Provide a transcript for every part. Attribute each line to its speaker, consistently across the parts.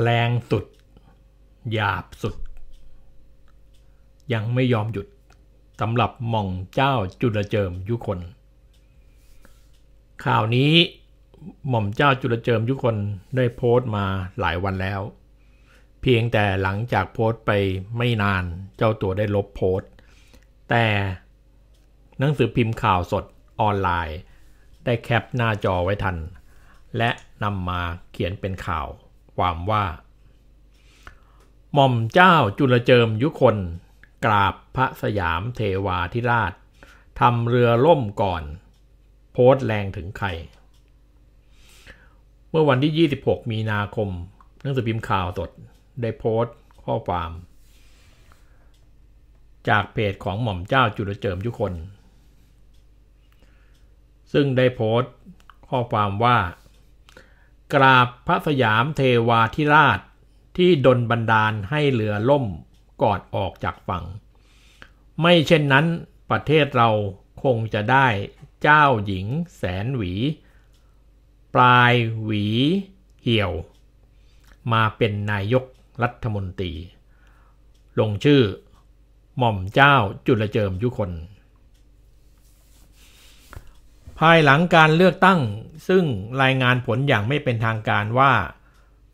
Speaker 1: แรงสุด หยาบสุด ยังไม่ยอมหยุดสำหรับหม่องเจ้าจุลเจิมยุคนข่าวนี้หม่อมเจ้าจุลเจิมยุคนได้โพสต์มาหลายวันแล้ว เพียงแต่หลังจากโพสต์ไปไม่นานเจ้าตัวได้ลบโพสต์ แต่หนังสือพิมพ์ข่าวสดออนไลน์ ได้แคปหน้าจอไว้ทัน และนำมาเขียนเป็นข่าวความว่า หม่อมเจ้าจุลเจิมยุคนกราบพระสยามเทวาธิราชทำเรือล่มก่อน โพสแรงถึงใคร เมื่อวันที่ 26 มีนาคมนังสือพิมพ์ข่าวสดได้โพสต์ ข้อความ จากเพจของหม่อมเจ้าจุลเจิมยุคนซึ่งได้โพสต์ข้อความว่ากราบพระสยามเทวาธิราชที่ดลบันดาลให้เรือล่มก่อนออกจากฝั่ง ไม่เช่นนั้นประเทศเราคงจะได้เจ้าหญิงแสนหวี ปลายหวีเหี่ยว มาเป็นนายกรัฐมนตรี ลงชื่อ หม่อมเจ้าจุลเจิมยุคนภายหลังการเลือกตั้งซึ่งรายงานผลอย่างไม่เป็นทางการว่า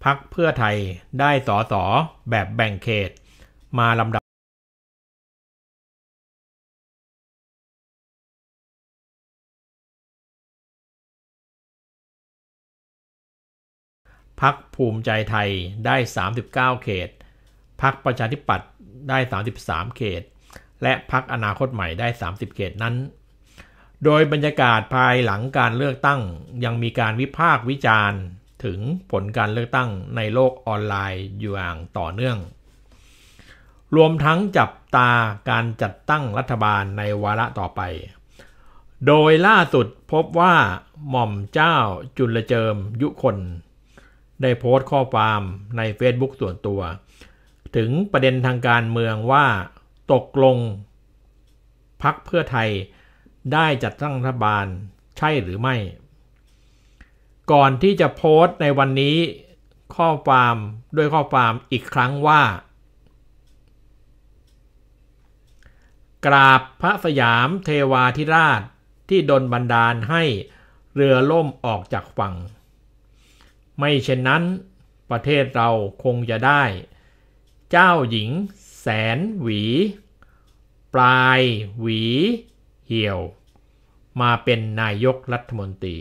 Speaker 1: พักเพื่อไทยได้สอสอแบบแบ่งเขตมาลำดับ พักภูมิใจไทยได้ 39 เขตพักประชาธิปัตย์ได้ 33 เขต และพักอนาคตใหม่ได้ 30 เขตนั้นโดยบรรยากาศภายหลังการเลือกตั้งยังมีการวิพากษ์วิจารณ์ถึงผลการเลือกตั้งในโลกออนไลน์อย่่างต่อเนื่อง รวมทั้งจับตาการจัดตั้งรัฐบาลในวาระต่อไป โดยล่าสุดพบว่า หม่อมเจ้าจุลเจิมยุคน ได้โพสต์ข้อความใน Facebook ส่วนตัว ถึงประเด็นทางการเมืองว่า ตกลงพักเพื่อไทยได้จัดตั้งรัฐบาลใช่หรือไม่ ก่อนที่จะโพสต์ในวันนี้ข้อความด้วยข้อความอีกครั้งว่า กราบพระสยามเทวาธิราชที่ดนบันดาลให้เรือล่มออกจากฝั่ง ไม่เช่นนั้นประเทศเราคงจะได้ เจ้าหญิงแสนหวี ปลายหวีเหี่ยวมาเป็นนายกรัฐมนตรี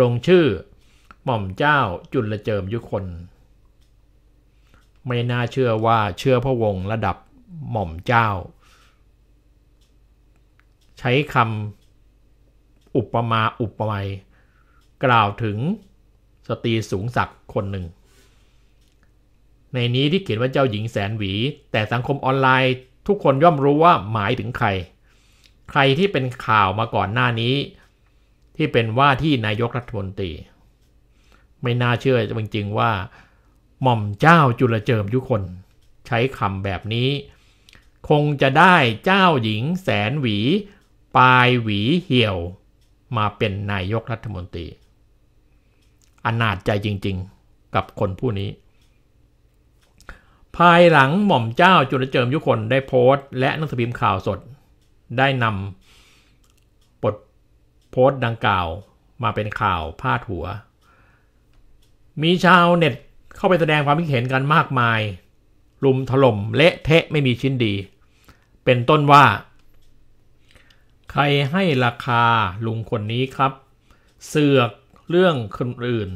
Speaker 1: ลงชื่อ หม่อมเจ้าจุลเจิมยุคน ไม่น่าเชื่อว่าเชื่อพระวงศ์ระดับหม่อมเจ้า ใช้คำอุปมาอุปไมยกล่าวถึงสตรีสูงศักดิ์คนหนึ่ง ในนี้ที่เขียนว่าเจ้าหญิงแสนหวี แต่สังคมออนไลน์ทุกคนย่อมรู้ว่าหมายถึงใครใครที่เป็นข่าวมาก่อนหน้านี้ ที่เป็นว่าที่นายกรัฐมนตรี ไม่น่าเชื่อจริงๆว่าหม่อมเจ้าจุลเจิมยุคนใช้คำแบบนี้ คงจะได้เจ้าหญิง แสนหวี ปลายหวีเหี่ยวมาเป็นนายกรัฐมนตรี อนาจใจจริงๆกับคนผู้นี้ ภายหลังหม่อมเจ้าจุลเจิมยุคนได้โพสต์ และนักสืบข่าวสดได้นำบทโพสต์ดังกล่าวมาเป็นข่าวพาดหัว มีชาวเน็ต เข้าไปแสดงความคิดเห็นกันมากมาย ลุมถล่ม เละเทะไม่มีชิ้นดี เป็นต้นว่า ใครให้ราคาลุงคนนี้ครับ เสือกเรื่องคนอื่น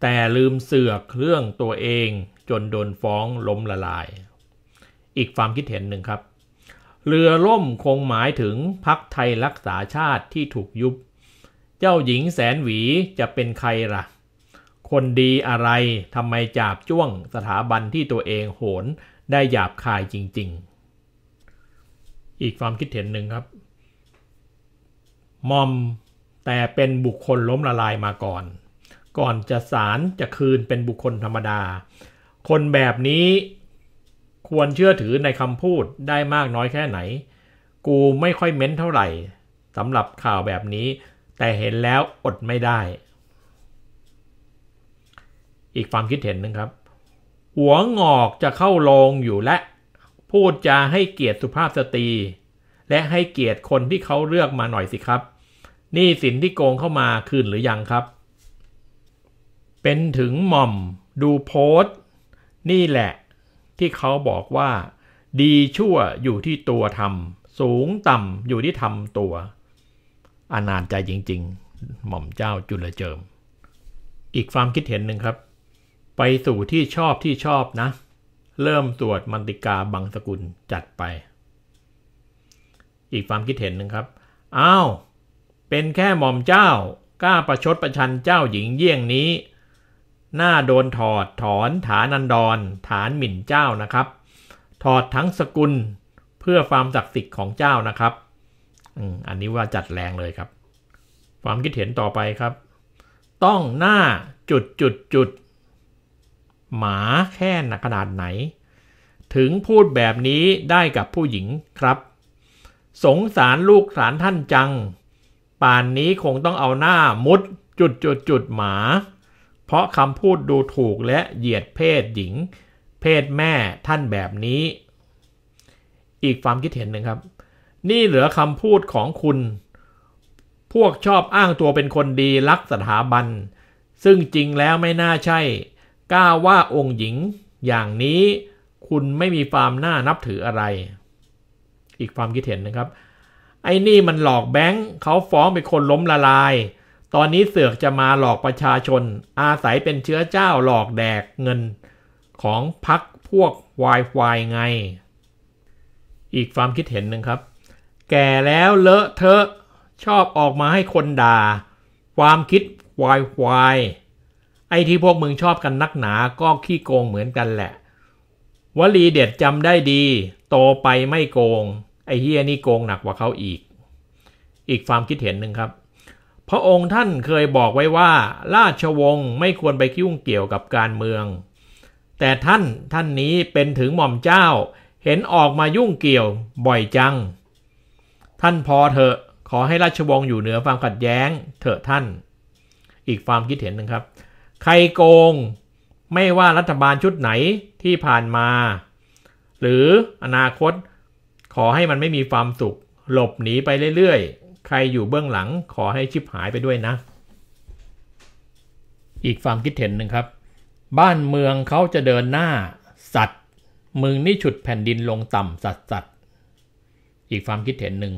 Speaker 1: แต่ลืมเสือกเรื่องตัวเองจนโดนฟ้องล้มละลาย อีกความคิดเห็นหนึ่งครับเรือล่มคงหมายถึงพักไทยรักษาชาติที่ถูกยุบ เจ้าหญิงแสนหวีจะเป็นใครละ่ะ คนดีอะไรทำไมจาบจ้วงสถาบันที่ตัวเองโหนได้หยาบคายจริง ๆ อีกความคิดเห็นหนึ่งครับ มอมแต่เป็นบุคคลล้มละลายมาก่อน ก่อนจะสารจะคืนเป็นบุคคลธรรมดา คนแบบนี้ควรเชื่อถือในคำพูดได้มากน้อยแค่ไหน กูไม่ค่อยเม้นเท่าไหร่สำหรับข่าวแบบนี้ แต่เห็นแล้วอดไม่ได้ อีกความคิดเห็นหนึ่งครับ หัวงอกจะเข้าลงอยู่และ พูดจะให้เกียรติสุภาพสตรี และให้เกียรติคนที่เขาเลือกมาหน่อยสิครับ นี่สินที่โกงเข้ามาคืนหรือยังครับ เป็นถึงหม่อมดูโพสต์ นี่แหละที่เขาบอกว่าดีชั่วอยู่ที่ตัวทำสูงต่ำอยู่ที่ทำตัวอานาจใจจริง ๆ หม่อมเจ้าจุลเจิม อีกความคิดเห็นหนึ่งครับ ไปสู่ที่ชอบที่ชอบนะ เริ่มสวดมันติกาบังสกุลจัดไป อีกความคิดเห็นหนึ่งครับอ้าวเป็นแค่หม่อมเจ้ากล้าประชดประชันเจ้าหญิงเยี่ยงนี้หน้าโดนถอดถอนฐานันดรฐานหมิ่นเจ้านะครับ ถอดทั้งสกุล เพื่อความศักดิ์สิทธิ์ของเจ้านะครับ อันนี้ว่าจัดแรงเลยครับ ความคิดเห็นต่อไปครับ ต้องหน้าจุดจุดจุดหมาแค่นขนาดไหน ถึงพูดแบบนี้ได้กับผู้หญิงครับ สงสารลูกสารท่านจัง ป่านนี้คงต้องเอาหน้ามุดจุดจุดจุดหมาพราะคำพูดดูถูกและเหยียดเพศหญิง เพศแม่ท่านแบบนี้ อีกความคิดเห็นหนึ่งครับ นี่เหลือคำพูดของคุณ พวกชอบอ้างตัวเป็นคนดีรักสถาบัน ซึ่งจริงแล้วไม่น่าใช่ กล้าว่าองค์หญิง อย่างนี้คุณไม่มีความน่านับถืออะไร อีกความคิดเห็นนะครับ ไอ้นี่มันหลอกแบงค์เขาฟ้องเป็นคนล้มละลายตอนนี้เสือกจะมาหลอกประชาชน อาศัยเป็นเชื้อเจ้าหลอกแดกเงิน ของพักพวกวายวายไง อีกความคิดเห็นหนึ่งครับ แก่แล้วเลอะเทอะชอบออกมาให้คนด่า ความคิดวายวายไอ้ที่พวกมึงชอบกันนักหนาก็ขี้โกงเหมือนกันแหละ วลีเด็ดจำได้ดี โตไปไม่โกง ไอ้เฮียนี่โกงหนักกว่าเขาอีก อีกความคิดเห็นหนึ่งครับพระองค์ท่านเคยบอกไว้ว่า ราชวงศ์ไม่ควรไปยุ่งเกี่ยวกับการเมือง แต่ท่านท่านนี้เป็นถึงหม่อมเจ้าเห็นออกมายุ่งเกี่ยวบ่อยจัง ท่านพอเถอะขอให้ราชวงศ์อยู่เหนือความขัดแย้ง เถอะท่าน อีกความคิดเห็นหนึ่งครับ ใครโกงไม่ว่ารัฐบาลชุดไหนที่ผ่านมา หรืออนาคตขอให้มันไม่มีความสุข หลบหนีไปเรื่อยๆใครอยู่เบื้องหลังขอให้ชิบหายไปด้วยนะ อีกความคิดเห็นหนึ่งครับ บ้านเมืองเขาจะเดินหน้าสัตว์มึงนี่ฉุดแผ่นดินลงต่ำสัตว์สัตว์อีกความคิดเห็นหนึ่ง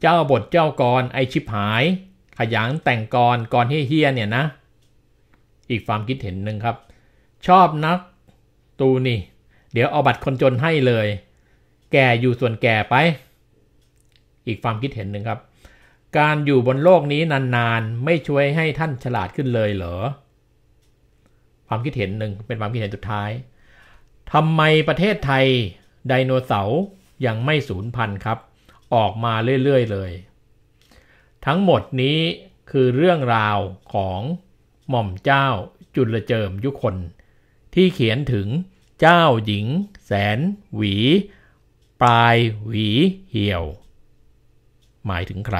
Speaker 1: เจ้าบทเจ้ากร ไอชิบหาย ขยันแต่งกรกรเฮี้ยเนี่ยนะ อีกความคิดเห็นหนึ่งครับ ชอบนักตูนี่ เดี๋ยวเอาบัตรคนจนให้เลย แก่อยู่ส่วนแก่ไป อีกความคิดเห็นหนึ่งครับการอยู่บนโลกนี้นาน ๆ ไม่ช่วยให้ท่านฉลาดขึ้นเลยเหรอความคิดเห็นหนึ่งเป็นความคิดเห็นสุดท้ายทำไมประเทศไทยไดโนเสาร์ยังไม่สูญพันธุ์ครับ ออกมาเรื่อย ๆ เลย ทั้งหมดนี้คือเรื่องราวของหม่อมเจ้าจุลเจิมยุคน ที่เขียนถึงเจ้าหญิง แสน หวีปลายหวีเหี่ยว หมายถึงใคร